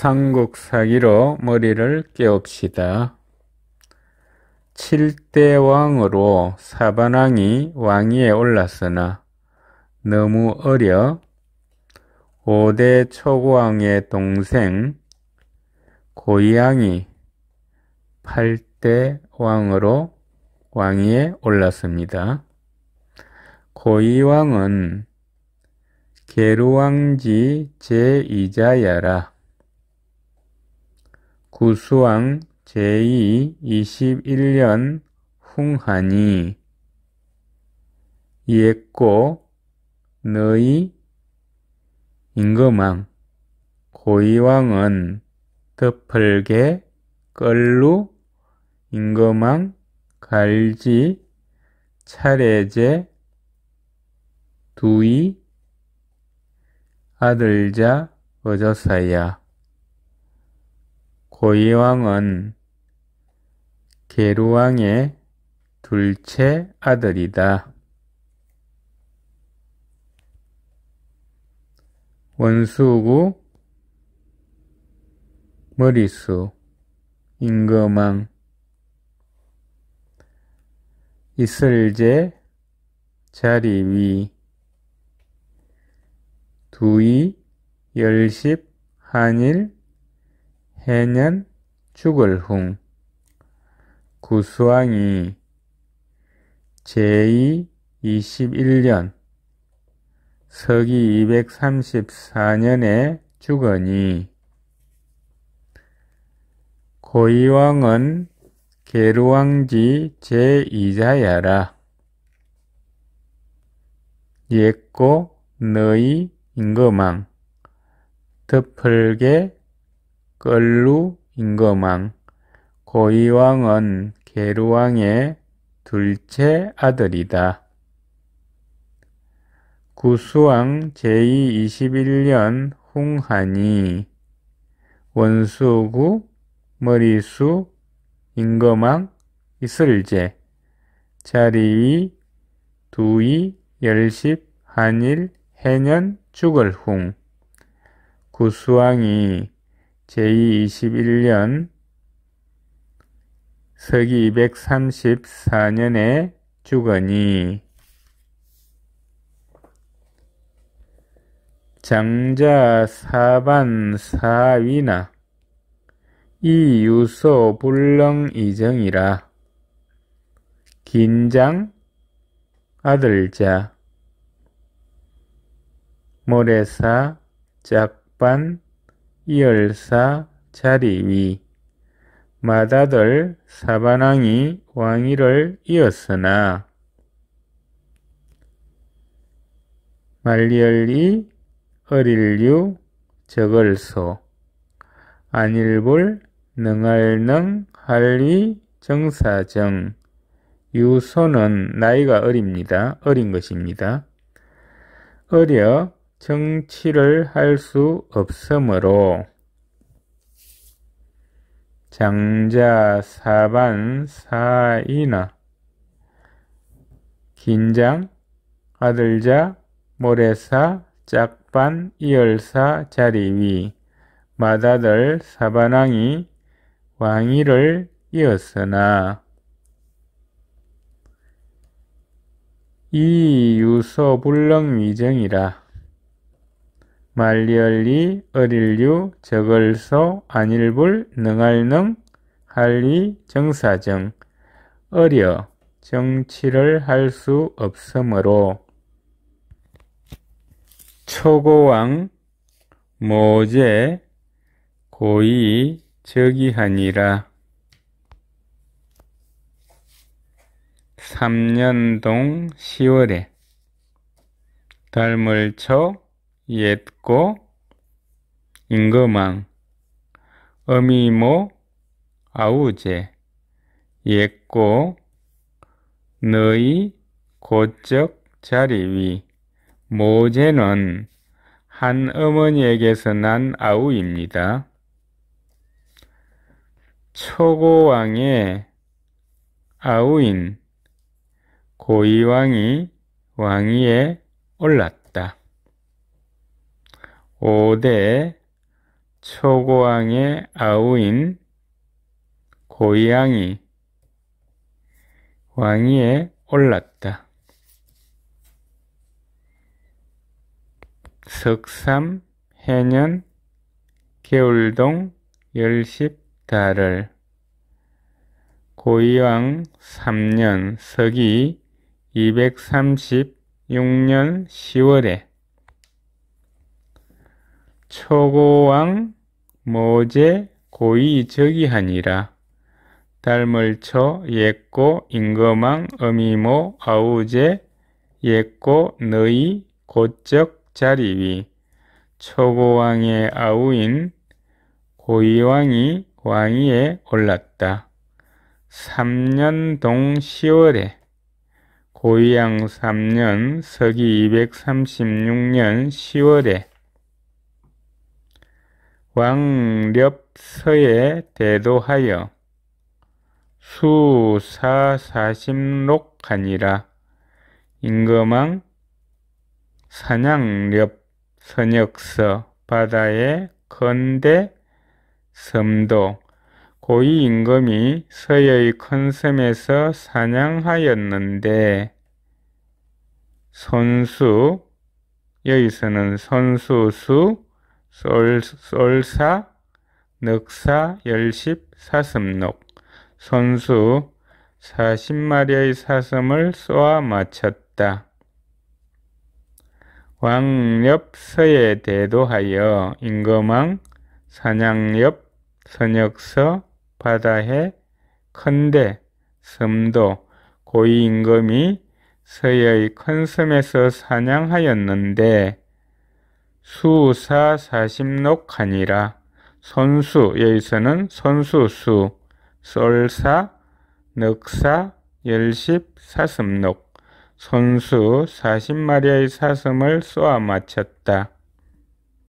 삼국사기로 머리를 깨웁시다. 7대 왕으로 사반왕이 왕위에 올랐으나 너무 어려 5대 초고왕의 동생 고이양이 8대 왕으로 왕위에 올랐습니다. 고이왕은 게루왕지 제2자야라 구수왕 제221년 흥하니 이했고 너희 임금왕 고이왕은 덮을게 끌루 임금왕 갈지 차례제 두이 아들자 어저사야 고이왕은 게루왕의 둘째 아들이다. 원수구 머리수 임금왕 이슬제 자리위 두이 열십 한일 해년 죽을 후 구수왕이 제2 1년 서기 234년에 죽으니 고이왕은 계루왕지 제2자야라. 옛고 너희 임금왕 덮을게 끌루 임금왕 고이왕은 게루왕의 둘째 아들이다. 구수왕 제21년 홍하니 원수구 머리수 임금왕 이슬제 자리위 두이 열십 한일 해년 죽을 홍 구수왕이 제21년 서기 234년에 죽으니 장자 사반 사위나 이유소 불렁이정이라 긴장 아들자 모래사 작반 이열사 자리 위 마다들 사바낭이 왕위를 이었으나 말리얼리 어릴류 저걸소 안일불 능할능 할리 정사정 유소는 나이가 어립니다. 어린 것입니다. 어려 정치를 할 수 없으므로 장자 사반 사이나 긴장 아들자 모래사 짝반 이열사 자리위 마다들 사반왕이 왕위를 이었으나 이 유소불능위정이라 말리얼리 어릴류 저걸소 안일불 능할능 할리 정사정 어려 정치를 할 수 없으므로 초고왕 모제 고이 저기하니라 3년동 10월에 달물초 옛고 임금왕 어미모 아우제 옛고 너희 고적 자리 위 모제는 한 어머니에게서 난 아우입니다. 초고왕의 아우인 고이왕이 왕위에 올랐다. 5대 초고왕의 아우인 고양이 이 왕위에 올랐다. 석삼 해년 개울동 열십달을 고이왕 3년 서기 236년 10월에 초고왕 모제 고이 저기하니라. 달물초 예고 임금왕 어미모 아우제 예고 너희 고적 자리위 초고왕의 아우인 고이왕이 왕위에 올랐다. 3년동 10월에 고이양 3년 서기 236년 10월에 왕렵서에 대도하여 수사사심록하니라 임금왕 사냥렵 선역서 바다의 건대 섬도 고위 임금이 서해의 큰 섬에서 사냥하였는데 손수 여기서는 손수수 솔, 솔사, 늑사, 열십, 사슴록. 손수 사십 마리의 사슴을 쏘아 맞췄다. 왕렵서에 대도하여 임금왕 산양엽 선역서 바다해 컨대 섬도 고위 임금이 서의 큰 섬에서 사냥하였는데 수사 사십록하니라 선수 여기서는 선수수 썰사 넉사 열십 사슴록 선수 사십마리의 사슴을 쏘아 맞췄다.